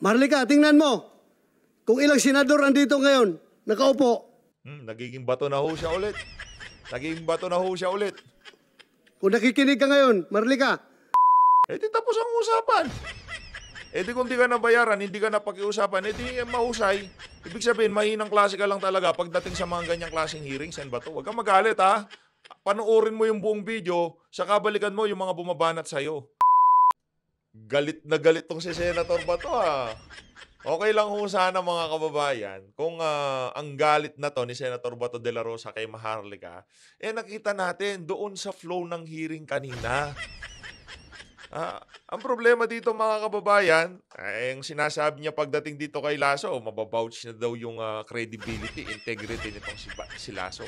Marlika, tingnan mo. Kung ilang senador andito ngayon, nakaupo. Hmm, nagiging bato na ho siya ulit. nagiging bato na ho siya ulit. Kung nakikinig ka ngayon, Marlika. Eh di tapos ang usapan. Eh di kung di ka nabayaran, hindi ka napakiusapan, eh di eh, mahusay. Ibig sabihin, mahinang klase ka lang talaga pagdating sa mga ganyang klaseng hearings and bato. Huwag kang magalit ha. Panoorin mo yung buong video, saka balikan mo yung mga bumabanat sa'yo. Galit na galit tong si Senator Bato ha. Ah? Okay lang ho sana mga kababayan kung uh, ang galit na to ni Senator Bato de la Rosa kay Maharlika, eh nakita natin doon sa flow ng hearing kanina. Ah, ang problema dito mga kababayan, ay eh, ang sinasabi niya pagdating dito kay Lasso, mababouch na daw yung uh, credibility, integrity nitong si, si Lasso.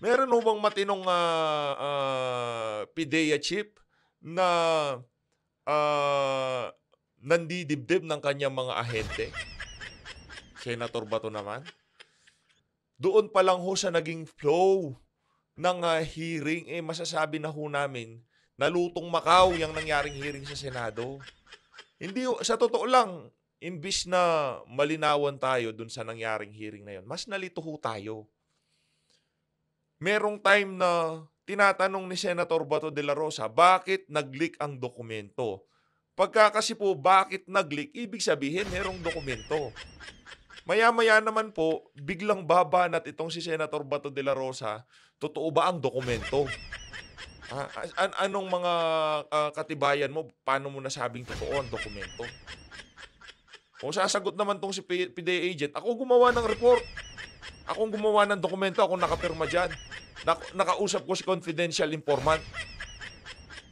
Meron ho bang matinong uh, uh, PIDEA chip na uh, nandidibdib ng kanyang mga ahente. Senator Bato naman. Doon pa lang ho sa naging flow ng uh, hearing, eh masasabi na ho namin, nalutong Macau yung nangyaring hearing sa Senado. Hindi, sa totoo lang, imbis na malinawan tayo dun sa nangyaring hearing na yon, mas nalito ho tayo. Merong time na tinatanong ni Senator Bato de la Rosa, bakit nag-leak ang dokumento? Pagka kasi po, bakit nag-leak? Ibig sabihin, merong dokumento. Maya-maya naman po, biglang babanat itong si Senator Bato de la Rosa, totoo ba ang dokumento? Ah, an- anong mga uh, katibayan mo, paano mo nasabing totoo ang dokumento? O sasagot naman tong si PDA agent, ako gumawa ng report. Akong gumawa ng dokumento, akong nakapirma dyan. Nak- nakausap ko si confidential informant.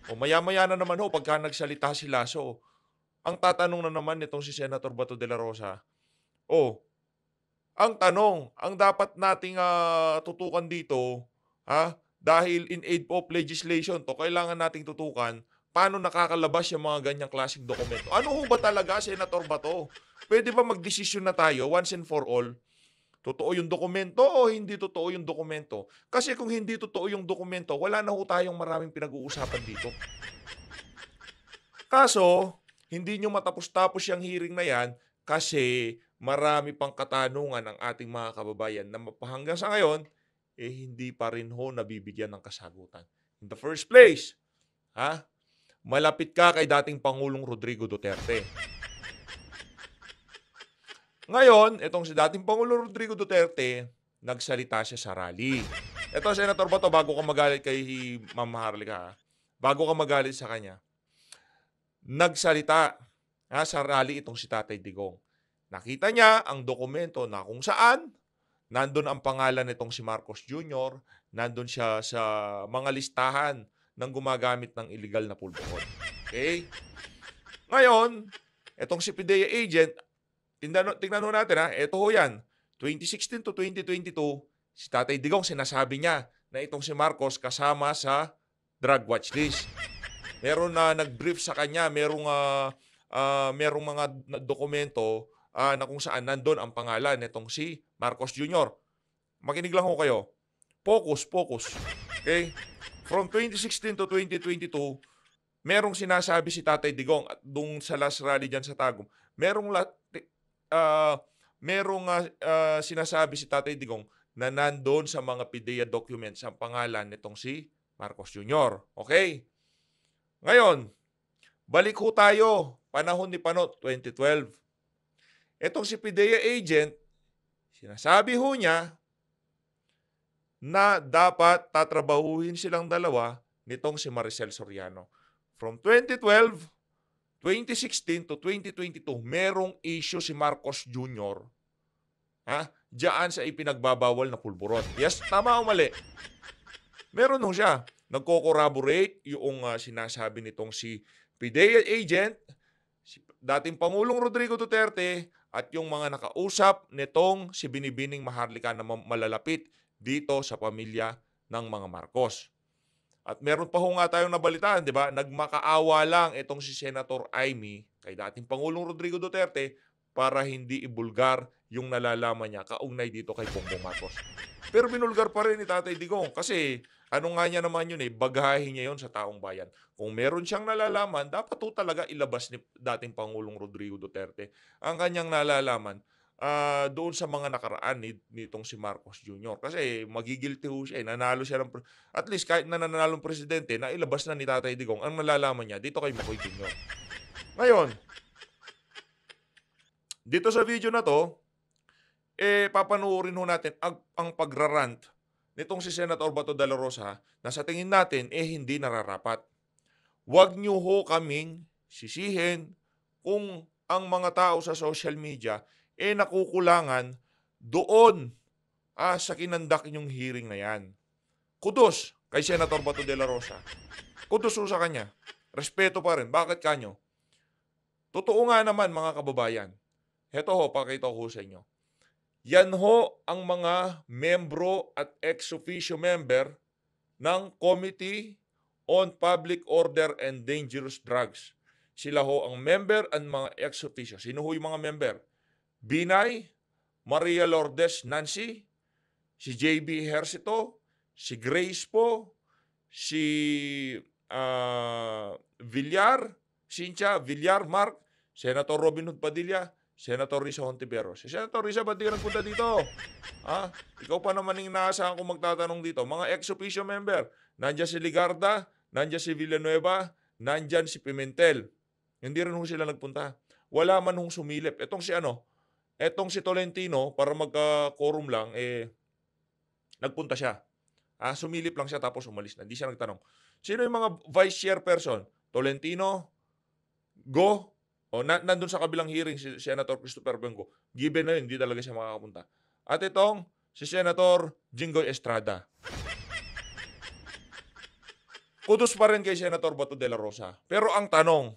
O maya-maya na naman ho, pagka nagsalita si Lasso, ang tatanong na naman nitong si Senator Bato de la Rosa, oh, ang tanong, ang dapat nating uh, tutukan dito, ha, dahil in aid of legislation to, kailangan nating tutukan paano nakakalabas yung mga ganyang klaseng dokumento. Ano ho ba talaga, Senator Bato? Pwede ba magdesisyon na tayo once and for all Totoo yung dokumento o hindi totoo yung dokumento? Kasi kung hindi totoo yung dokumento, wala na ho tayong maraming pinag-uusapan dito. Kaso, hindi nyo matapos-tapos yung hearing na yan kasi marami pang katanungan ng ating mga kababayan na hanggang sa ngayon, eh hindi pa rin ho nabibigyan ng kasagutan. In the first place, ha? Malapit ka kay dating Pangulong Rodrigo Duterte. Ngayon, itong si dating Pangulo Rodrigo Duterte, nagsalita siya sa rally. Ito, Senator Bato, bago ka magalit kay Ma'am Harlika, bago ka magalit sa kanya, nagsalita ha, sa rally itong si Tatay Digong. Nakita niya ang dokumento na kung saan nandun ang pangalan nitong si Marcos Jr., nandun siya sa mga listahan ng gumagamit ng illegal na pulbuhon. Okay? Ngayon, itong si PIDEA agent, tingnan, tingnan natin ha, ito ho yan. 2016 to 2022, si Tatay Digong sinasabi niya na itong si Marcos kasama sa drug watch list. Meron na uh, nag-brief sa kanya, merong uh, uh, merong mga dokumento uh, na kung saan nandoon ang pangalan nitong si Marcos Jr. Makinig lang ho kayo. Focus, focus. Okay? From 2016 to 2022, merong sinasabi si Tatay Digong at doon sa last rally dyan sa Tagum, merong uh, merong uh, uh, sinasabi si Tatay Digong na nandoon sa mga PIDEA documents ang pangalan nitong si Marcos Jr. Okay? Ngayon, balik ho tayo panahon ni Panot 2012. Etong si PIDEA agent, sinasabi ho niya na dapat tatrabahuhin silang dalawa nitong si Maricel Soriano. From 2012 2016 to 2022, merong issue si Marcos Jr. Ha? Diyan sa ipinagbabawal na pulburon. Yes, tama o mali? Meron nung siya. Nagko-corroborate yung uh, sinasabi nitong si PDEA agent, si dating Pangulong Rodrigo Duterte, at yung mga nakausap nitong si Binibining Maharlika na malalapit dito sa pamilya ng mga Marcos. At meron pa ho nga tayong nabalitaan, di ba? Nagmakaawa lang itong si Senator Amy kay dating Pangulong Rodrigo Duterte para hindi ibulgar yung nalalaman niya kaugnay dito kay Bongbong Marcos. Pero binulgar pa rin ni Tatay Digong kasi ano nga niya naman yun eh, bagahin niya yun sa taong bayan. Kung meron siyang nalalaman, dapat to talaga ilabas ni dating Pangulong Rodrigo Duterte ang kanyang nalalaman uh, doon sa mga nakaraan nit- nitong si Marcos Jr. Kasi magigilty ho siya. Eh, nanalo siya ng... At least kahit na nanalo ng presidente, nailabas na ni Tatay Digong. Ang nalalaman niya, dito kay Bukoy Jr. Ngayon, dito sa video na to, eh papanoorin ho natin ang, ang pagrarant nitong si Senator Bato de la Rosa na sa tingin natin eh hindi nararapat. Huwag niyo ho kaming sisihin kung ang mga tao sa social media eh nakukulangan doon ah, sa kinandak inyong hearing na yan. Kudos kay Senator Bato de la Rosa. Kudos sa kanya. Respeto pa rin. Bakit kanyo? Totoo nga naman mga kababayan. Heto ho, pakita ko sa inyo. Yan ho ang mga membro at ex-officio member ng Committee on Public Order and Dangerous Drugs. Sila ho ang member and mga ex-officio. Sino ho yung mga member? Binay, Maria Lourdes Nancy, si JB Hersito, si Grace po, si uh, Villar, Cynthia Villar Mark, Senator Robin Hood Padilla, Senator Risa Hontiveros. Si Senator Risa, ba't di ka nagpunta dito? ha? Ikaw pa naman yung naasahan kung magtatanong dito. Mga ex-officio member, nandyan si Ligarda, nandyan si Villanueva, nandyan si Pimentel. Hindi rin ho sila nagpunta. Wala man hong sumilip. Itong si ano, Etong si Tolentino, para magka-quorum lang, eh, nagpunta siya. Ah, sumilip lang siya tapos umalis na. Hindi siya nagtanong. Sino yung mga vice chair person? Tolentino, Go, o na, nandun sa kabilang hearing si Senator Christopher Bengo. Given na yun, hindi talaga siya makakapunta. At itong si Senator Jingoy Estrada. Kudos pa rin kay Senator Bato de la Rosa. Pero ang tanong,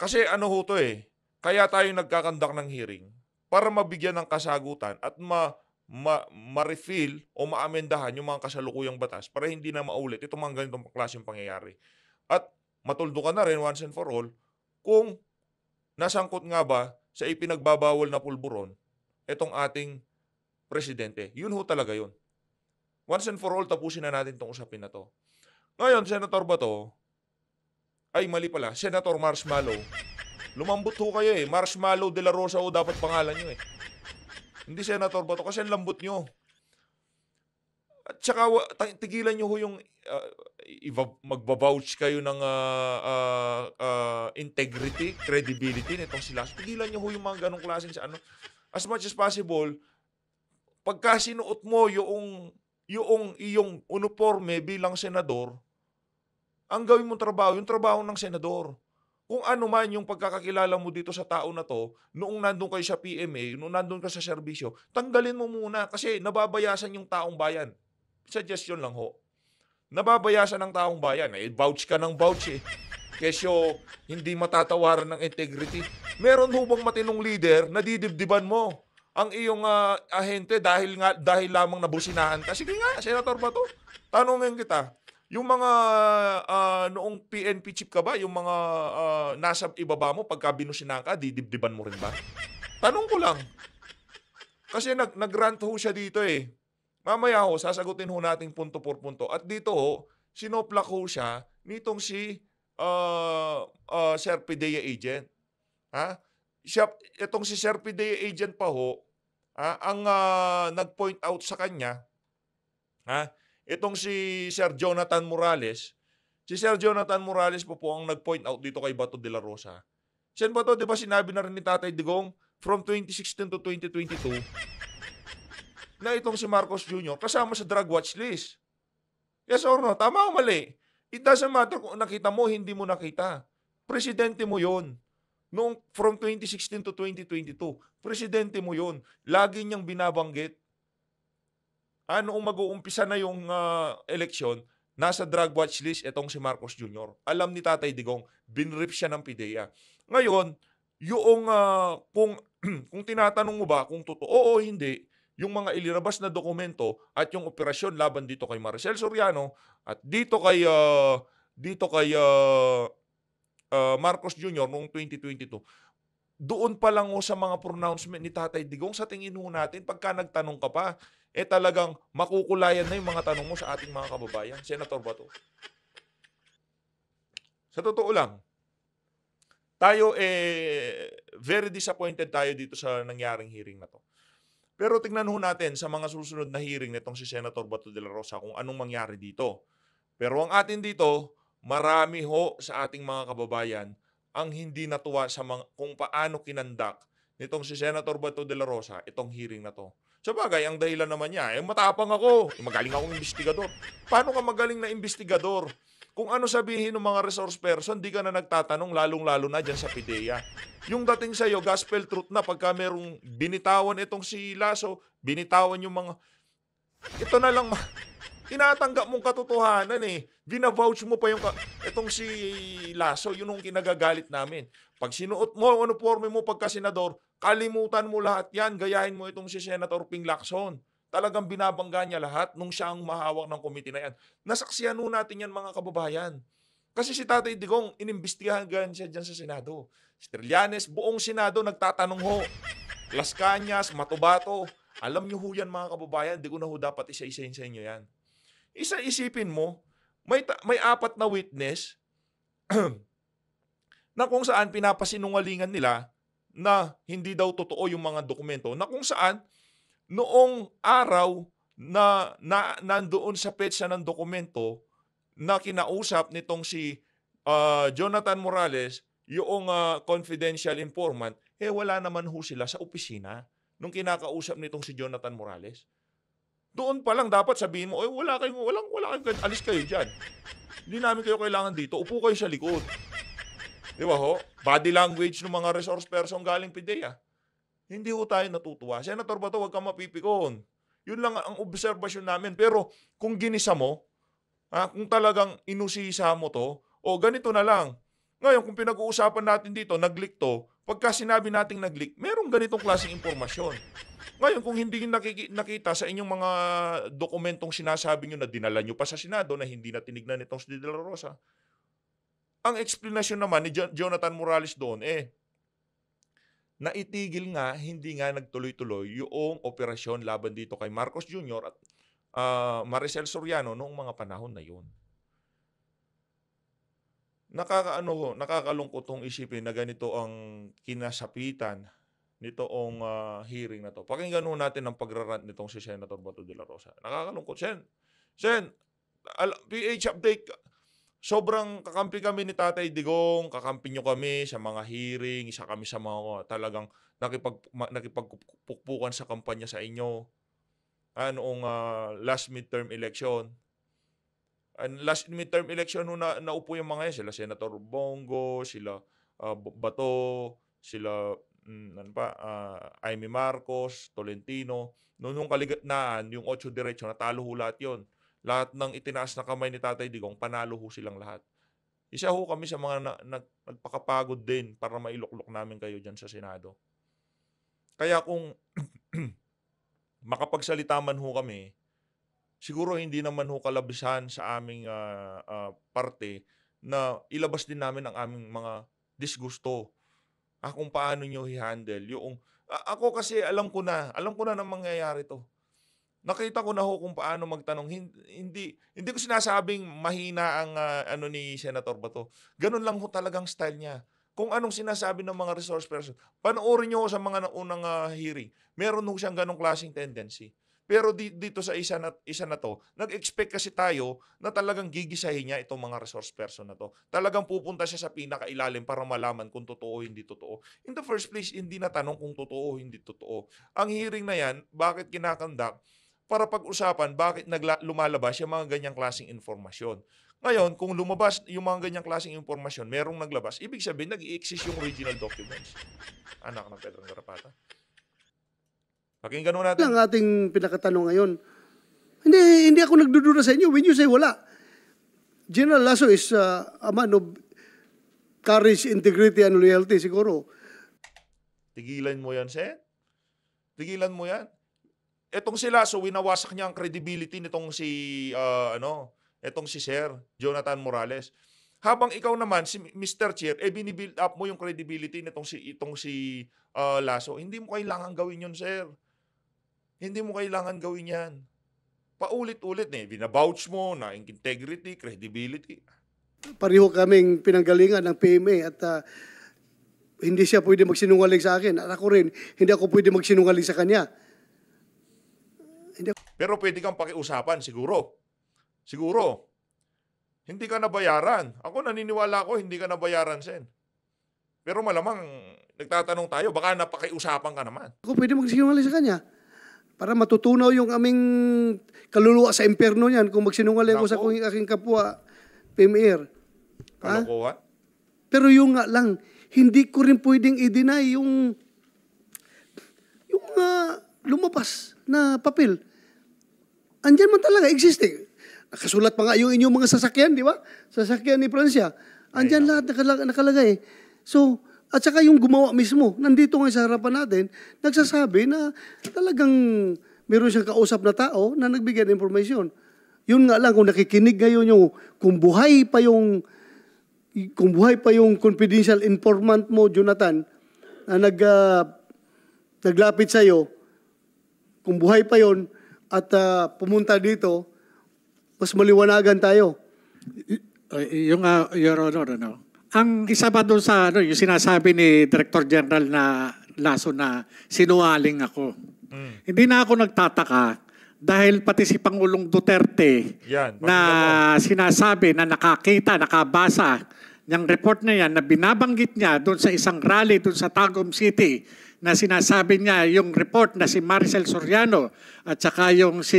kasi ano ho to eh, kaya tayo nagkakandak ng hearing para mabigyan ng kasagutan at ma ma, ma-refill o maamendahan yung mga kasalukuyang batas para hindi na maulit itong mga ganitong klaseng pangyayari. At matuldo ka na rin once and for all kung nasangkot nga ba sa ipinagbabawal na pulburon itong ating presidente. Yun ho talaga yun. Once and for all, tapusin na natin itong usapin na to. Ngayon, Senator ba to? ay mali pala, Senator Marshmallow, Lumambot ho kayo eh. Marshmallow de la Rosa ho dapat pangalan nyo eh. Hindi Senator Bato kasi ang lambot nyo. At saka tigilan nyo ho yung uh, magbavouch kayo ng uh, uh, uh, integrity, credibility nitong sila. Tigilan nyo ho yung mga ganong klaseng sa ano. As much as possible, pagka sinuot mo yung yung iyong uniforme bilang senador, ang gawin mong trabaho, yung trabaho ng senador kung ano man yung pagkakakilala mo dito sa tao na to, noong nandun kayo sa PMA, noong nandun ka sa serbisyo, tanggalin mo muna kasi nababayasan yung taong bayan. Suggestion lang ho. Nababayasan ng taong bayan. Eh, vouch ka ng vouch eh. Kesyo, hindi matatawaran ng integrity. Meron ho bang matinong leader na didibdiban mo ang iyong uh, ahente dahil nga dahil lamang nabusinahan ka? Sige nga, Senator to? Tanungin kita yung mga uh, noong PNP chip ka ba, yung mga uh, nasa ibaba mo, pagka binusinan ka, didibdiban mo rin ba? Tanong ko lang. Kasi nag nagrant ho siya dito eh. Mamaya ho, sasagutin ho nating punto por punto. At dito ho, sinoplak ho siya nitong si uh, uh, Sir Pidea agent. Ha? Siya, itong si Sir Pidea agent pa ho, ha? ang uh, nag-point out sa kanya, ha? Itong si Sir Jonathan Morales, si Sir Jonathan Morales po po ang nag-point out dito kay Bato de la Rosa. ba to, di ba sinabi na rin ni Tatay Digong from 2016 to 2022 na itong si Marcos Jr. kasama sa drug watch list? Yes or no? Tama o mali? It doesn't matter kung nakita mo, hindi mo nakita. Presidente mo yon noong from 2016 to 2022, presidente mo yon. Lagi niyang binabanggit ah, noong mag-uumpisa na yung uh, eleksyon, nasa drug watch list itong si Marcos Jr. Alam ni Tatay Digong, binrip siya ng PIDEA. Ngayon, yung uh, kung kung tinatanong mo ba kung totoo o hindi, yung mga ilirabas na dokumento at yung operasyon laban dito kay Maricel Soriano at dito kay uh, dito kay uh, uh, Marcos Jr. noong 2022 doon pa lang ho sa mga pronouncement ni Tatay Digong, sa tingin ho natin, pagka nagtanong ka pa, eh talagang makukulayan na yung mga tanong mo sa ating mga kababayan. Senator Bato. Sa totoo lang, tayo eh very disappointed tayo dito sa nangyaring hearing na to. Pero tignan ho natin sa mga susunod na hearing nitong si Senator Bato de la Rosa kung anong mangyari dito. Pero ang atin dito, marami ho sa ating mga kababayan ang hindi natuwa sa mga, kung paano kinandak nitong si Senator Bato de la Rosa itong hearing na to. Sa bagay, ang dahilan naman niya, eh, matapang ako. Magaling akong investigador. Paano ka magaling na investigador? Kung ano sabihin ng mga resource person, di ka na nagtatanong, lalong-lalo na dyan sa PIDEA. Yung dating sa'yo, gospel truth na pagka merong binitawan itong si Lasso, binitawan yung mga... Ito na lang tinatanggap mong katotohanan eh. Binavouch mo pa yung... Ka- Itong si Lasso, yun ang kinagagalit namin. Pag sinuot mo ang uniforme mo pagka senador, kalimutan mo lahat yan. Gayahin mo itong si Senator Ping Lacson. Talagang binabangga niya lahat nung siya ang mahawak ng komite na yan. Nasaksiyan nun natin yan mga kababayan. Kasi si Tatay Digong, inimbestigahan siya dyan sa Senado. Si Trillanes, buong Senado nagtatanong ho. Las Cañas, Matubato. Alam niyo ho yan mga kababayan, di ko na ho dapat isa-isahin sa inyo yan. Isa isipin mo, may, may apat na witness na kung saan pinapasinungalingan nila na hindi daw totoo yung mga dokumento na kung saan noong araw na, na nandoon sa petsa ng dokumento na kinausap nitong si uh, Jonathan Morales yung uh, confidential informant eh wala naman ho sila sa opisina nung kinakausap nitong si Jonathan Morales doon pa lang dapat sabihin mo, eh wala kayong, walang, wala kayong, alis kayo diyan. Hindi namin kayo kailangan dito. Upo kayo sa likod. Di ba ho? Body language ng mga resource person galing PIDEA. Hindi ho tayo natutuwa. Senator Bato, huwag kang mapipikon. Yun lang ang obserbasyon namin. Pero kung ginisa mo, ha, kung talagang inusisa mo to, o ganito na lang. Ngayon, kung pinag-uusapan natin dito, nag-leak to, pagka sinabi nating nag-leak, merong ganitong klaseng impormasyon. Ngayon, kung hindi nakiki- nakita sa inyong mga dokumentong sinasabi nyo na dinala nyo pa sa Senado na hindi na tinignan itong si De La Rosa, ang explanation naman ni Jonathan Morales doon, eh, naitigil nga, hindi nga nagtuloy-tuloy yung operasyon laban dito kay Marcos Jr. at uh, Maricel Soriano noong mga panahon na yun nakakaano nakakalungkot tong isipin na ganito ang kinasapitan nitoong uh, hearing na to. Pakinggan ho natin ang pagrarant nitong si Senator Bato de la Rosa. Nakakalungkot. Sen, Sen, PH update, sobrang kakampi kami ni Tatay Digong, kakampi nyo kami sa mga hearing, isa kami sa mga oh, talagang nakipag, nakipagpukpukan sa kampanya sa inyo. Ah, noong uh, last midterm election. And last midterm election, no, na, naupo yung mga yan. Sila Senator Bongo, sila uh, Bato, sila mm, ano pa, uh, ah, Aimee Marcos, Tolentino. Noon nung kaligitnaan, yung ocho diretso, natalo ho lahat yun. Lahat ng itinaas na kamay ni Tatay Digong, panalo ho silang lahat. Isa ho kami sa mga na, na, nagpakapagod din para mailuklok namin kayo dyan sa Senado. Kaya kung makapagsalita man ho kami, siguro hindi naman ho kalabisan sa aming uh, uh, parte na ilabas din namin ang aming mga disgusto ah, kung paano nyo i-handle yung... A- ako kasi alam ko na, alam ko na nang mangyayari to. Nakita ko na ho kung paano magtanong. Hindi hindi ko sinasabing mahina ang uh, ano ni Senator Bato. Ganun lang ho talagang style niya. Kung anong sinasabi ng mga resource person, panoorin niyo ho sa mga unang uh, ah, hearing. Meron ho siyang ganong klaseng tendency. Pero dito sa isa na, isa na to, nag-expect kasi tayo na talagang gigisahin niya itong mga resource person na to. Talagang pupunta siya sa pinakailalim para malaman kung totoo o hindi totoo. In the first place, hindi na tanong kung totoo o hindi totoo. Ang hearing na yan, bakit kinakandak? Para pag-usapan bakit nagla- lumalabas yung mga ganyang klaseng informasyon. Ngayon, kung lumabas yung mga ganyang klaseng impormasyon, merong naglabas, ibig sabihin, nag-i-exist yung original documents. Anak ng Pedro Garapata. Pakinggan mo natin. Ang ating pinakatanong ngayon. Hindi, hindi ako nagdududa sa inyo. When you say wala, General Lasso is uh, a man of courage, integrity, and loyalty siguro. Tigilan mo yan, Sen. Tigilan mo yan. Etong si Lasso, winawasak niya ang credibility nitong si, uh, ano, etong si Sir Jonathan Morales. Habang ikaw naman, si Mr. Chair, eh binibuild up mo yung credibility nitong si, itong si uh, Lasso. Hindi mo kailangan gawin yun, Sir. Hindi mo kailangan gawin yan. Paulit-ulit na eh. Binabouch mo na integrity, credibility. Pariho kaming pinanggalingan ng PMA at uh, hindi siya pwede magsinungaling sa akin. At ako rin, hindi ako pwede magsinungaling sa kanya. Hindi ako... Pero pwede kang pakiusapan, siguro. Siguro. Hindi ka nabayaran. Ako naniniwala ko, hindi ka nabayaran, Sen. Pero malamang, nagtatanong tayo, baka napakiusapan ka naman. Ako pwede magsinungaling sa kanya para matutunaw yung aming kaluluwa sa impyerno niyan kung magsinungaling ko sa kung aking kapwa, PMR. Kalokohan? Pero yung nga lang, hindi ko rin pwedeng i-deny yung yung uh, lumabas na papel. Andiyan man talaga, existing. Nakasulat pa nga yung inyong mga sasakyan, di ba? Sasakyan ni Francia. Andiyan lahat nakalagay. So, at saka yung gumawa mismo, nandito ngayon sa harapan natin, nagsasabi na talagang meron siyang kausap na tao na nagbigay ng impormasyon. Yun nga lang, kung nakikinig ngayon yung, kung buhay pa yung, kung buhay pa yung confidential informant mo, Jonathan, na nag, uh, naglapit sa'yo, kung buhay pa yon at uh, pumunta dito, mas maliwanagan tayo. Uh, yung, uh, Your Honor, ano, ang isa ba doon sa ano, yung sinasabi ni Director General na Laso na sinuwaling ako. Mm. Hindi na ako nagtataka dahil pati si Pangulong Duterte yan, na sinasabi na nakakita, nakabasa ng report na yan na binabanggit niya doon sa isang rally doon sa Tagum City na sinasabi niya yung report na si Maricel Soriano at saka yung si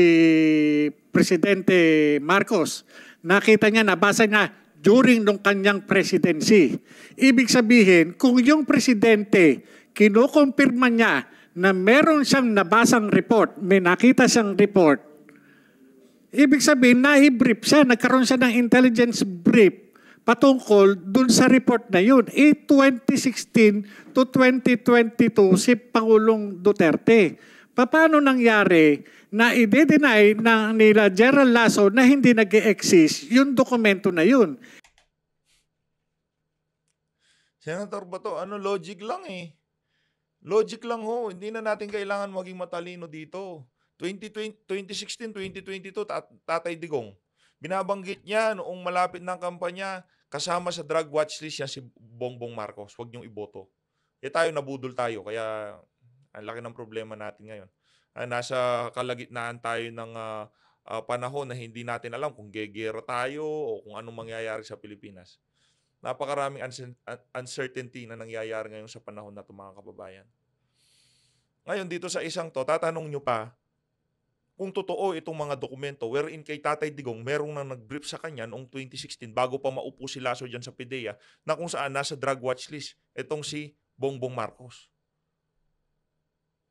Presidente Marcos. Nakita niya, nabasa niya, during nung kanyang presidency. Ibig sabihin, kung yung presidente, kinukumpirma niya na meron siyang nabasang report, may nakita siyang report, ibig sabihin, nahibrief siya, nagkaroon siya ng intelligence brief patungkol dun sa report na yun. E 2016 to 2022 si Pangulong Duterte. Paano nangyari na i-deny na nila Gerald Lasso na hindi nag exist yung dokumento na yun? Senator Bato, ano, logic lang eh. Logic lang ho, hindi na natin kailangan maging matalino dito. 2020, 2016, 2022, Tatay Digong, binabanggit niya noong malapit ng kampanya, kasama sa drug watch list yan si Bongbong Marcos, huwag niyong iboto. Eh tayo, nabudol tayo, kaya ang laki ng problema natin ngayon. Uh, nasa kalagitnaan tayo ng uh, uh, panahon na hindi natin alam kung gegera tayo o kung anong mangyayari sa Pilipinas. Napakaraming uncertainty na nangyayari ngayon sa panahon na ito, mga kababayan. Ngayon, dito sa isang to, tatanong nyo pa, kung totoo itong mga dokumento wherein kay Tatay Digong merong nang nag-brief sa kanya noong 2016 bago pa maupo si Lasso dyan sa PDEA na kung saan nasa drug watch list itong si Bongbong Marcos.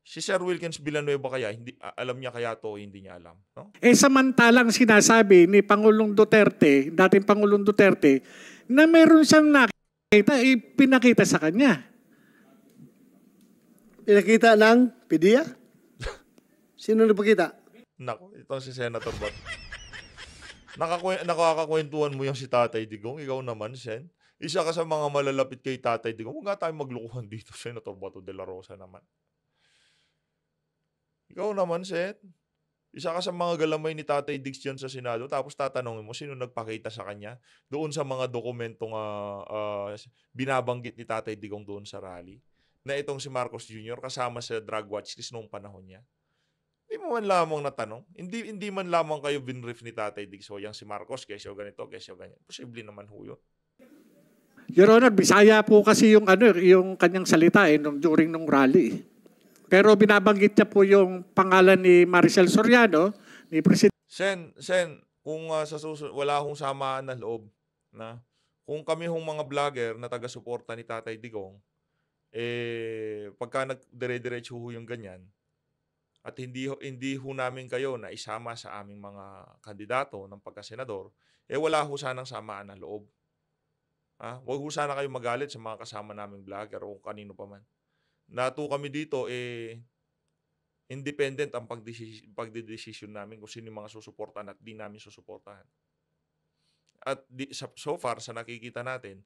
Si Sir Wilkins Villanueva kaya, hindi, alam niya kaya to hindi niya alam. No? Eh samantalang sinasabi ni Pangulong Duterte, dating Pangulong Duterte, na meron siyang nakita, ipinakita eh, sa kanya. Pinakita ng PDEA? Sino nagpakita? Nako, itong si Senator Bat. nakakakwentuhan mo yung si Tatay Digong, ikaw naman, Sen. Isa ka sa mga malalapit kay Tatay Digong. Huwag nga tayong maglukuhan dito, Senator Bato de la Rosa naman. Ikaw naman, Sen. Isa ka sa mga galamay ni Tatay Diggs dyan sa Senado, tapos tatanungin mo sino nagpakita sa kanya doon sa mga dokumentong uh, uh, binabanggit ni Tatay Digong doon sa rally na itong si Marcos Jr. kasama sa drug watch list noong panahon niya. Hindi mo man lamang natanong. Hindi, hindi man lamang kayo binrief ni Tatay Diggs. So, oh, yang si Marcos, kesyo ganito, kesyo ganyan. Posible naman ho yun. Your Honor, Bisaya po kasi yung, ano, yung kanyang salita eh, nung, during nung rally. Eh. Pero binabanggit niya po yung pangalan ni Maricel Soriano, ni President. Sen, Sen, kung uh, sa susunod, wala akong samaan na loob na kung kami hong mga vlogger na taga-suporta ni Tatay Digong, eh, pagka nagdire-diretso ho yung ganyan, at hindi, hindi ho namin kayo na isama sa aming mga kandidato ng pagkasenador, eh wala ho sanang samaan na loob. Ha? Ah, Huwag ho sana kayo magalit sa mga kasama naming vlogger o kanino pa man nato kami dito, eh, independent ang pagdesisyon, pagdedesisyon namin kung sino yung mga susuportahan at di namin susuportahan. At di, so far, sa nakikita natin,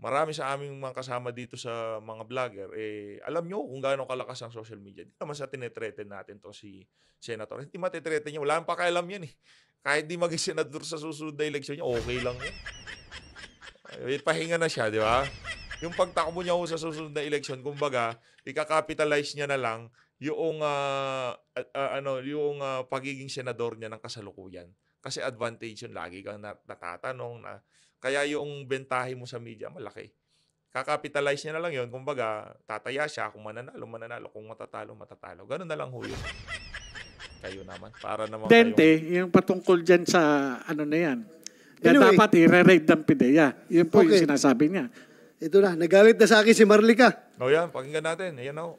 marami sa aming mga kasama dito sa mga vlogger, eh, alam nyo kung gaano kalakas ang social media. Hindi naman sa tinetreten natin to si Senator. Hindi matitreten niya. Wala pa pakialam yan eh. Kahit di maging senador sa susunod na eleksyon niya, okay lang yan. Eh, pahinga na siya, di ba? yung pagtakbo niya sa susunod na election, kumbaga, ika-capitalize niya na lang yung uh, uh, ano yung uh, pagiging senador niya ng kasalukuyan kasi advantage yun lagi kang natatanong na kaya yung bentahe mo sa media malaki kakapitalize niya na lang yun kumbaga tataya siya kung mananalo mananalo kung matatalo matatalo ganun na lang ho yun kayo naman para naman Dente kayong... yung patungkol diyan sa ano na yan anyway, dapat i-raid ng PIDEA yun po okay. yung sinasabi niya ito na, nagalit na sa akin si Marlika. O yan, pakinggan natin. Ayan o.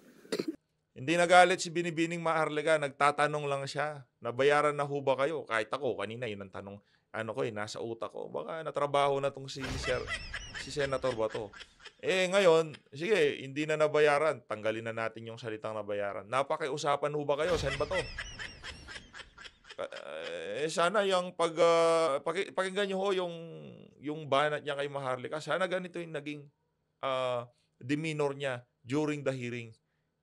Hindi nagalit si Binibining Maharlika, nagtatanong lang siya, nabayaran na ho ba kayo? Kahit ako, kanina yun ang tanong, ano ko eh, nasa utak ko, baka natrabaho na tong si, Sir, si Senator ba to? Eh ngayon, sige, hindi na nabayaran, tanggalin na natin yung salitang nabayaran. Napakiusapan ho ba kayo? Saan ba to? Eh, sana yung pag ah, paki- pakinggan niyo ho yung yung banat niya kay Maharlika. Sana ganito yung naging uh, demeanor niya during the hearing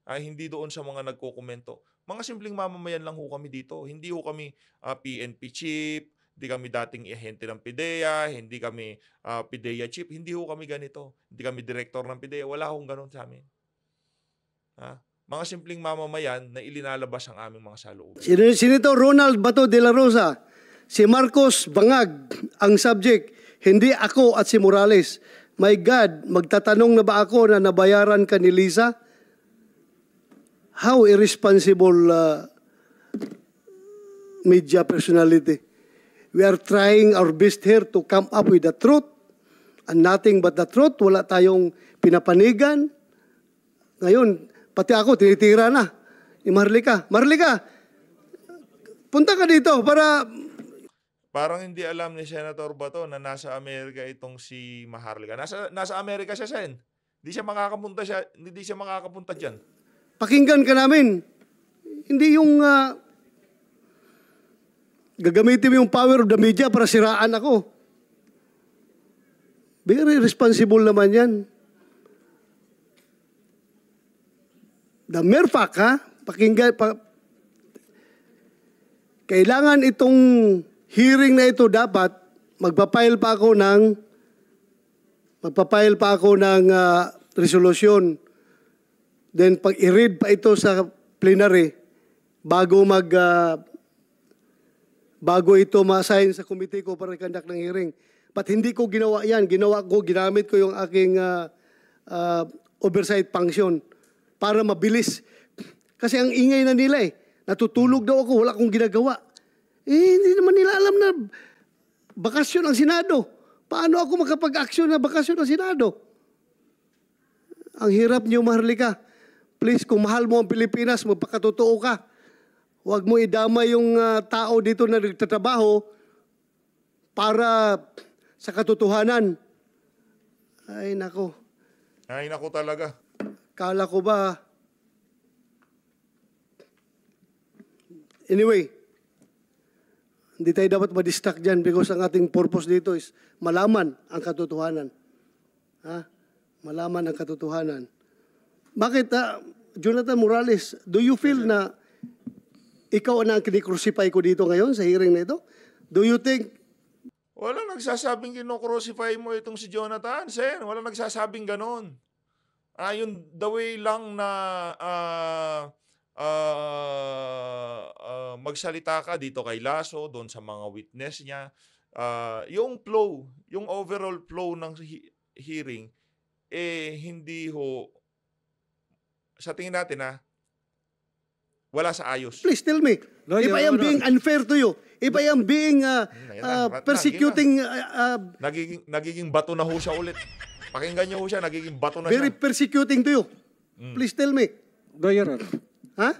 Ay ah, hindi doon sa mga nagkokomento. Mga simpleng mamamayan lang ho kami dito. Hindi ho kami ah, PNP chief, hindi kami dating ahente ng PIDEA, hindi kami ah, PIDEA chief, hindi ho kami ganito. Hindi kami director ng PIDEA, wala hong ganun sa amin. Ha? Ah, mga simpleng mamamayan na ilinalabas ang aming mga saloobin. saloob. Senator Ronald Bato de la Rosa, si Marcos Bangag ang subject, hindi ako at si Morales. My God, magtatanong na ba ako na nabayaran ka ni Lisa? How irresponsible uh, media personality. We are trying our best here to come up with the truth and nothing but the truth. Wala tayong pinapanigan. Ngayon, Pati ako, tinitira na. Eh, Marlika, Marlika, punta ka dito para... Parang hindi alam ni Senator Bato na nasa Amerika itong si Maharlika. Nasa, nasa Amerika siya, Sen. Hindi siya makakapunta siya, hindi siya makakapunta diyan. Pakinggan ka namin. Hindi yung uh, gagamitin mo yung power of the media para siraan ako. Very responsible naman yan. The mere fact, ha? Pakinggan, pa, kailangan itong hearing na ito dapat, magpapile pa ako ng, magpapile pa ako ng uh, resolusyon. Then pag i-read pa ito sa plenary, bago mag, uh, bago ito ma-assign sa committee ko para kandak ng hearing. But hindi ko ginawa yan. Ginawa ko, ginamit ko yung aking uh, uh, oversight function para mabilis. Kasi ang ingay na nila eh. Natutulog daw ako, wala akong ginagawa. Eh, hindi naman nila alam na bakasyon ang Senado. Paano ako makapag-aksyon na bakasyon ang Senado? Ang hirap niyo, Maharlika. Please, kung mahal mo ang Pilipinas, magpakatotoo ka. Huwag mo idama yung uh, tao dito na nagtatrabaho para sa katotohanan. Ay, nako. Ay, nako talaga. Kala ko ba... Anyway, hindi tayo dapat madistract dyan because ang ating purpose dito is malaman ang katotohanan. Ha? Malaman ang katotohanan. Bakit, ha? Ah, Jonathan Morales, do you feel na ikaw na ang kinikrucify ko dito ngayon sa hearing na ito? Do you think wala nagsasabing kinocrucify mo itong si Jonathan, Sen. Wala nagsasabing ganon uh, ah, yung the way lang na uh, uh, uh, magsalita ka dito kay Lasso, doon sa mga witness niya, uh, yung flow, yung overall flow ng he- hearing, eh hindi ho, sa tingin natin ha, wala sa ayos. Please tell me, no, if no, I am no, being no. unfair to you, if I am being uh, uh, persecuting... Uh, uh, nagiging, nagiging bato na ho siya ulit. Pakinggan niyo siya, nagiging bato na Very siya. persecuting to you. Mm. Please tell me. No, Your Honor. Ha?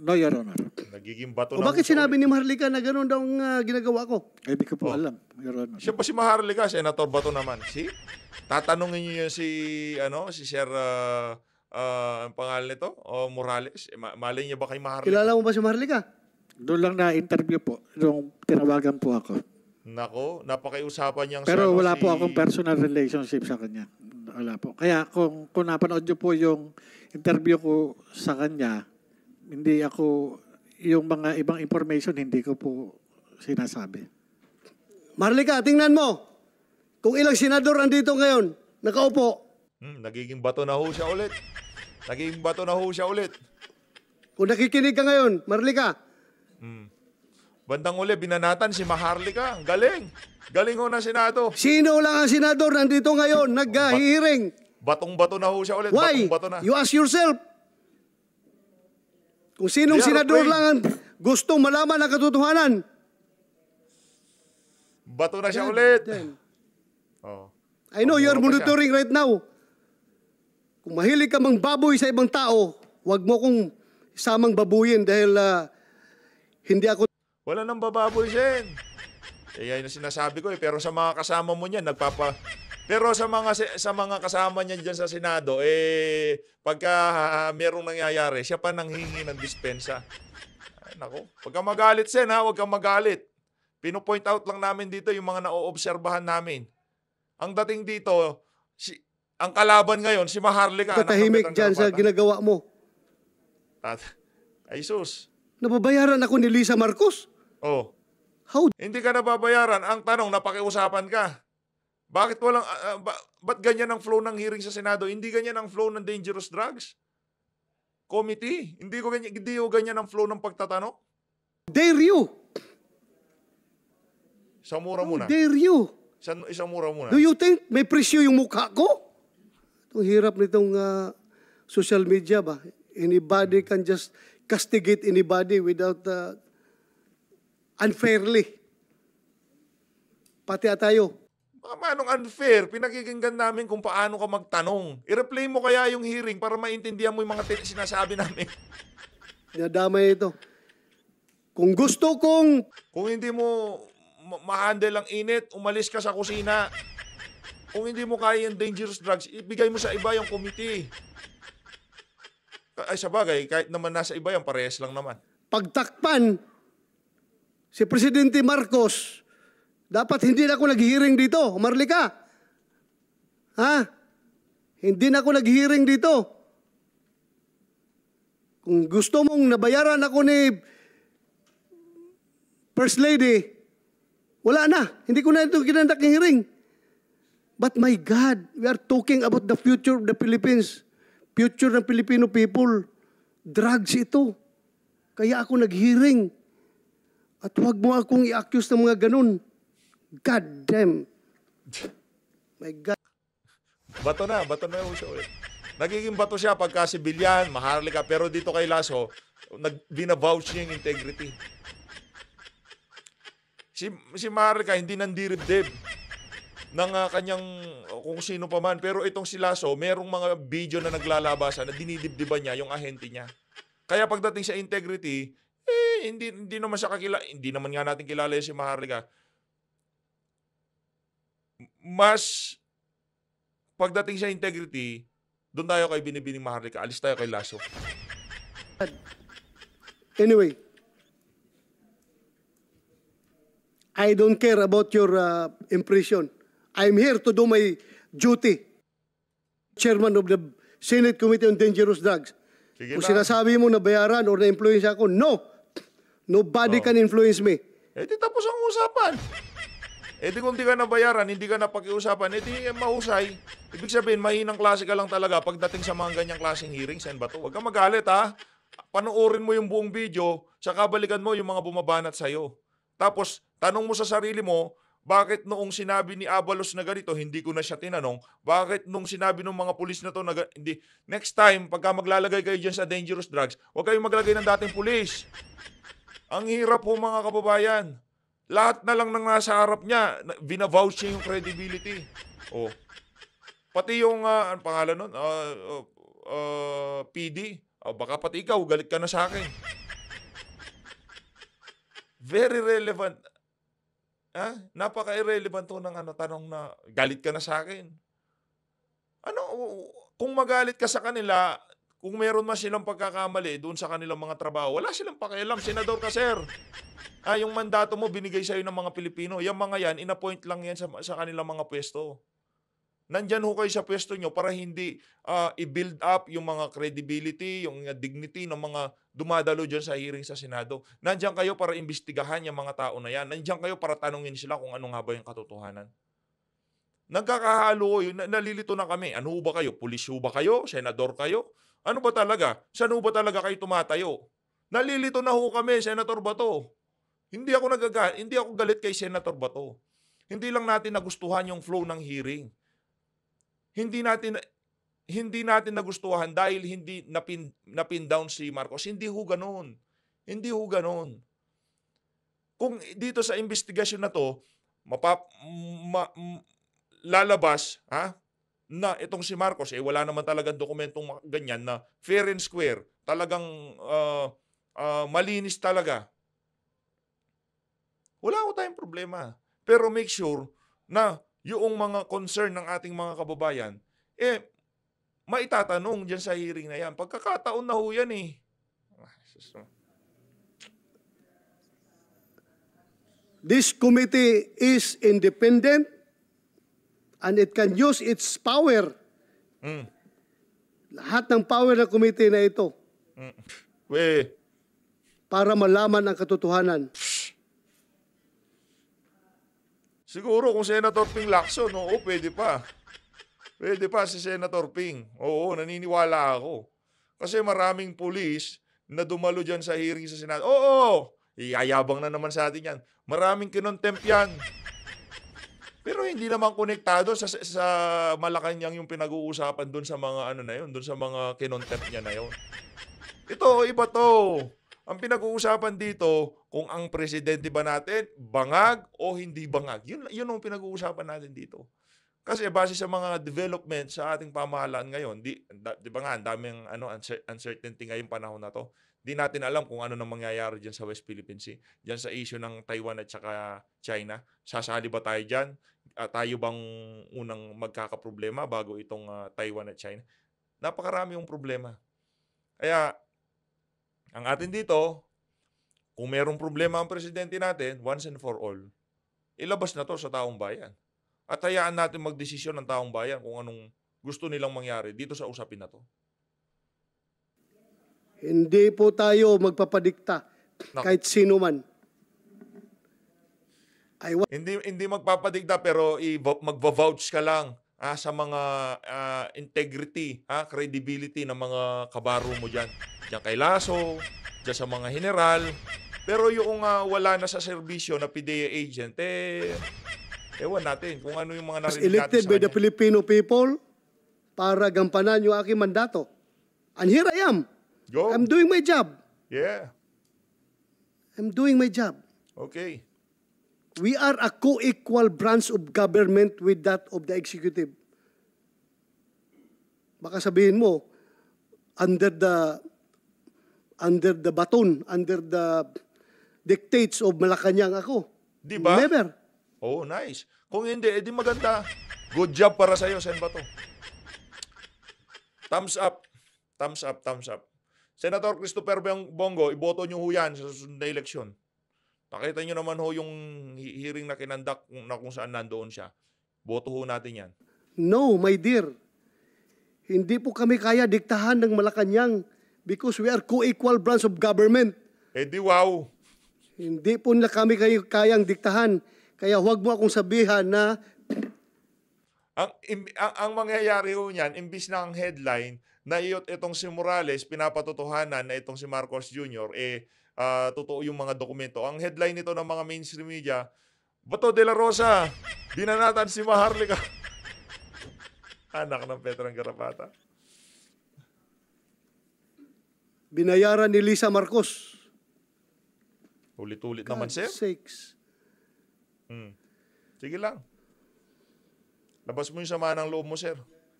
No, Your Honor. Nagiging bato O na bakit sinabi ni Maharlika na ganun daw ang ah, ginagawa ko? Hindi eh, ko po oh. alam, Your Honor. Siya pa si Maharlika, Senator Bato naman. See? Tatanungin niyo yun si, ano, si Sir, ah, ah, ang pangalan nito? O Morales? Eh, ma- malay niya ba kay Maharlika? Kilala mo ba si Maharlika? Doon lang na interview po, nung tinawagan po ako. Nako, napakiusapan niyang Pero ano, wala po akong personal relationship sa kanya. Wala po. Kaya kung, kung napanood niyo po yung interview ko sa kanya, hindi ako, yung mga ibang information, hindi ko po sinasabi. Marlika, tingnan mo. Kung ilang senador andito ngayon, nakaupo. Hmm, nagiging bato na ho siya ulit. nagiging bato na ho siya ulit. Kung nakikinig ka ngayon, Marlika, hmm. Bandang uli, binanatan si Maharlika. Ang galing. Galing ho ng Senado. Sino lang ang senador nandito ngayon, nag-hearing? Batong-bato na ho siya ulit. Why? Batong-bato na. You ask yourself. Kung sinong senador lang ang gusto malaman ang katotohanan. Bato na siya then, ulit. Then. Oh. I know oh, you're monitoring siya. right now. Kung mahilig ka mang baboy sa ibang tao, wag mo kong samang babuyin dahil uh, hindi ako wala nang bababoy, Sen. Eh, yan yung sinasabi ko eh. Pero sa mga kasama mo niyan, nagpapa... Pero sa mga sa mga kasama niya diyan sa Senado, eh pagka uh, merong nangyayari, siya pa nanghingi ng dispensa. Ay, nako, pag ka magalit sen ha, wag kang magalit. Pino-point out lang namin dito yung mga naoobserbahan namin. Ang dating dito, si, ang kalaban ngayon, si Maharlika. Tatahimik diyan sa ginagawa mo. At, ay sus. Nababayaran ako ni Lisa Marcos. Oh. How? Hindi ka nababayaran. Ang tanong, napakiusapan ka. Bakit walang, uh, ba, ba't ganyan ang flow ng hearing sa Senado? Hindi ganyan ang flow ng dangerous drugs? Committee? Hindi ko ganyan, hindi ko ganyan ang flow ng pagtatanong? Dare you! Isang mura How muna. dare you! Isang, isang mura muna. Do you think may presyo yung mukha ko? Itong hirap nitong uh, social media ba? Anybody can just castigate anybody without uh, unfairly. Pati tayo. Paano unfair? Pinakikinggan namin kung paano ka magtanong. I-replay mo kaya yung hearing para maintindihan mo yung mga te- sinasabi namin. Nadamay ito. Kung gusto kong... Kung hindi mo ma- handle ang init, umalis ka sa kusina. Kung hindi mo kaya yung dangerous drugs, ibigay mo sa iba yung committee. Ay, sa bagay, kahit naman nasa iba yung parehas lang naman. Pagtakpan si Presidente Marcos, dapat hindi na ako naghihiring dito. Umarli ka. Ha? Hindi na ako naghihiring dito. Kung gusto mong nabayaran ako ni First Lady, wala na. Hindi ko na ito kinandak ng hearing. But my God, we are talking about the future of the Philippines. Future ng Filipino people. Drugs ito. Kaya ako nag-hearing at huwag mo akong i-accuse ng mga ganun. God damn. My God. Bato na, bato na yung show eh. Nagiging bato siya pagka sibilyan, maharlika. Pero dito kay Lasso, nag, binavouch niya yung integrity. Si, si Maharlika hindi nandirib ng uh, kanyang oh, kung sino pa man. Pero itong si Lasso, merong mga video na naglalabasan na dinidibdiban niya yung ahente niya. Kaya pagdating sa integrity, eh, hindi, hindi naman siya kakilala. Hindi naman nga natin kilala si Maharlika. Mas, pagdating sa integrity, doon tayo kay Binibining Maharlika. Alis tayo kay Lasso. Anyway, I don't care about your uh, impression. I'm here to do my duty. Chairman of the Senate Committee on Dangerous Drugs. Sige Kung lang. sinasabi mo na bayaran or na-influence ako, no! Nobody oh. can influence me. Eh di tapos ang usapan. eh di kung di ka nabayaran, hindi ka napakiusapan, eh di mahusay. Ibig sabihin, mahinang klase ka lang talaga pagdating sa mga ganyang klaseng hearings and bato. Huwag ka magalit ha. Panoorin mo yung buong video, saka balikan mo yung mga bumabanat sa'yo. Tapos, tanong mo sa sarili mo, bakit noong sinabi ni Abalos na ganito, hindi ko na siya tinanong, bakit nung sinabi ng mga pulis na to, na, hindi, next time, pagka maglalagay kayo dyan sa dangerous drugs, huwag kayong maglagay ng dating pulis. Ang hirap po mga kababayan. Lahat na lang nang nasa harap niya, binavouch niya yung credibility. Oh. Pati yung, uh, ah, ang pangalan nun? Uh, ah, uh, oh, uh, ah, PD. Uh, baka pati ikaw, galit ka na sa akin. Very relevant. Ha? Napaka-irrelevant ng ano, tanong na galit ka na sa akin. Ano, kung magalit ka sa kanila, kung meron man silang pagkakamali doon sa kanilang mga trabaho, wala silang pakialam. Senador ka, sir. Ah, yung mandato mo binigay sa iyo ng mga Pilipino. Yung mga yan, inappoint lang yan sa, sa kanilang mga pwesto. Nandyan ho kayo sa pwesto nyo para hindi uh, i-build up yung mga credibility, yung dignity ng mga dumadalo dyan sa hearing sa Senado. Nandyan kayo para imbestigahan yung mga tao na yan. Nandyan kayo para tanungin sila kung ano nga ba yung katotohanan. Nagkakahalo nalilito na kami. Ano ba kayo? Pulis ba kayo? Senador kayo? Ano ba talaga? Sino ba talaga kayo tumatayo? Nalilito na ho kami, Senator Bato. Hindi ako nagaga hindi ako galit kay Senator Bato. Hindi lang natin nagustuhan yung flow ng hearing. Hindi natin hindi natin nagustuhan dahil hindi napin, napin down si Marcos. Hindi ho ganoon. Hindi ho ganoon. Kung dito sa investigasyon na to, mapap, ma, lalabas, ha? na itong si Marcos, eh wala naman talagang dokumentong ganyan na fair and square, talagang uh, uh, malinis talaga. Wala ko tayong problema. Pero make sure na yung mga concern ng ating mga kababayan, eh, maitatanong dyan sa hearing na yan. Pagkakataon na ho yan eh. Ah, This committee is independent and it can use its power. Mm. Lahat ng power ng committee na ito. Mm. We. Para malaman ang katotohanan. Siguro kung Senator Ping Lacson, oo, pwede pa. Pwede pa si Senator Ping. Oo, naniniwala ako. Kasi maraming pulis na dumalo dyan sa hearing sa Senado. Oo, iyayabang na naman sa atin yan. Maraming kinontempt yan. Pero hindi naman konektado sa, sa Malacanang yung pinag-uusapan doon sa mga ano na yun, doon sa mga kinontep niya na yun. Ito, iba to. Ang pinag-uusapan dito, kung ang presidente ba natin, bangag o hindi bangag. Yun, yun ang pinag-uusapan natin dito. Kasi base sa mga development sa ating pamahalaan ngayon, di, da, di ba nga, ang daming ano, uncertainty ngayong panahon na to. Di natin alam kung ano nang mangyayari dyan sa West Philippine Sea, dyan sa issue ng Taiwan at saka China. Sasali ba tayo dyan? uh, tayo bang unang magkakaproblema bago itong uh, Taiwan at China? Napakarami yung problema. Kaya, ang atin dito, kung merong problema ang presidente natin, once and for all, ilabas na to sa taong bayan. At hayaan natin magdesisyon ng taong bayan kung anong gusto nilang mangyari dito sa usapin na to. Hindi po tayo magpapadikta kahit sino man. I was... Hindi, hindi magpapadigda pero magvo vouch ka lang ah, sa mga ah, integrity, ah, credibility ng mga kabaro mo dyan. Diyan kay Laso, diyan sa mga general. Pero yung ah, wala na sa serbisyo na PDEA agent, eh, ewan natin kung ano yung mga was narinig natin elected by the Filipino people para gampanan yung aking mandato. And here I am. Go. I'm doing my job. Yeah. I'm doing my job. Okay. We are a co-equal branch of government with that of the executive. Baka sabihin mo, under the under the baton, under the dictates of Malacanang ako. Di ba? Never. Oh, nice. Kung hindi, edi eh, maganda. Good job para sa'yo, Sen Bato. Thumbs up. Thumbs up, thumbs up. Senator Christopher Bongo, iboto niyo ho yan sa susunod na eleksyon. Pakita nyo naman ho yung hearing na kinandak na kung saan nandoon siya. Boto ho natin yan. No, my dear. Hindi po kami kaya diktahan ng Malacanang because we are co-equal branch of government. Eh di wow. Hindi po na kami kayo kayang diktahan. Kaya huwag mo akong sabihan na... Ang, im, ang, ang mangyayari ho niyan, imbis na ang headline, na itong si Morales, pinapatotohanan na itong si Marcos Jr., eh uh, totoo yung mga dokumento. Ang headline nito ng mga mainstream media, Bato de la Rosa, dinanatan si Maharlika. Anak ng Petrang Garapata. Binayaran ni Lisa Marcos. Ulit-ulit naman, sir. sakes. Hmm. Sige lang. Labas mo yung sama ng loob mo, sir.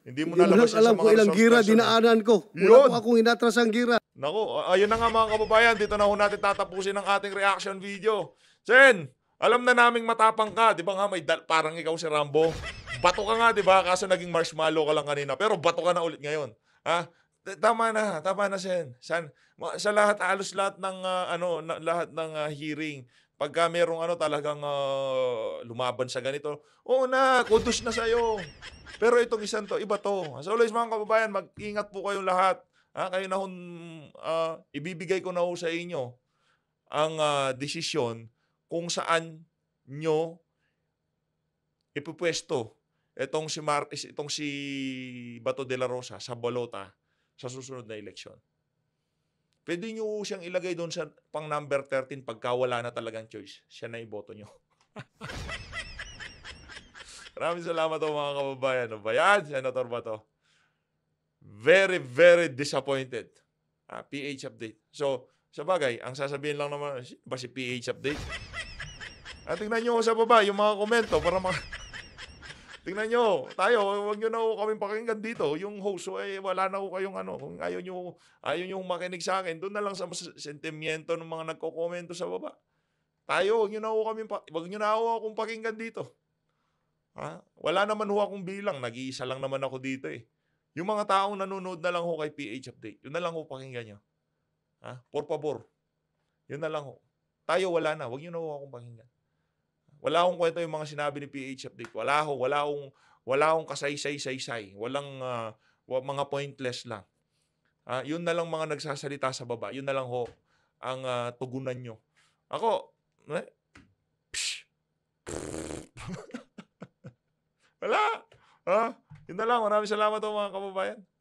Hindi mo Hindi nalabas yung sa mga kung ilang gira dinaanan ko. Wala Yun. po akong inatras ang gira. Nako, ayun na nga mga kababayan, dito na ho natin tatapusin ang ating reaction video. Sen, alam na naming matapang ka, di ba nga may dal- parang ikaw si Rambo? Bato ka nga, di ba? Kaso naging marshmallow ka lang kanina, pero bato ka na ulit ngayon. Ha? Tama na, tama na Sen. San, sa lahat, halos lahat ng, uh, ano, na, lahat ng uh, hearing, pagka merong ano talagang uh, lumaban sa ganito, oo na, kudos na sa iyo. Pero itong isang to, iba to. As always mga kababayan, mag-ingat po kayong lahat. Ah, kayo na hon, uh, mm, ah, ibibigay ko na ho sa inyo ang uh, desisyon kung saan nyo ipupwesto itong si Mar itong si Bato de la Rosa sa balota sa susunod na eleksyon. Pwede nyo siyang ilagay doon sa pang number 13 pagka wala na talagang choice. Siya na iboto nyo. Maraming salamat po mga kababayan. Ano Bayan, Senator Bato. Very, very disappointed. Ah, PH update. So, sa bagay, ang sasabihin lang naman, ba si PH update? At ah, tingnan nyo sa baba yung mga komento para mga... tingnan nyo, tayo, huwag nyo na ho kami pakinggan dito. Yung host, so, eh, wala na ho kayong ano. Kung ayaw nyo, ayaw nyo makinig sa akin, doon na lang sa sentimiento ng mga nagko-komento sa baba. Tayo, huwag nyo na ho kami, huwag nyo na ho akong pakinggan dito. Ha? Ah, wala naman ho akong bilang, nag-iisa lang naman ako dito eh. Yung mga taong nanonood na lang ho kay PH Update, yun na lang ho pakinggan nyo. Ha? Por favor. Yun na lang ho. Tayo wala na. Huwag nyo na ho akong pakinggan. Wala akong kwento yung mga sinabi ni PH Update. Wala ho. Wala akong, wala akong kasaysay-saysay. Walang uh, mga pointless lang. Uh, yun na lang mga nagsasalita sa baba. Yun na lang ho ang uh, tugunan nyo. Ako, eh, wala. Ha? Yun na lang. Maraming salamat po oh, mga kababayan.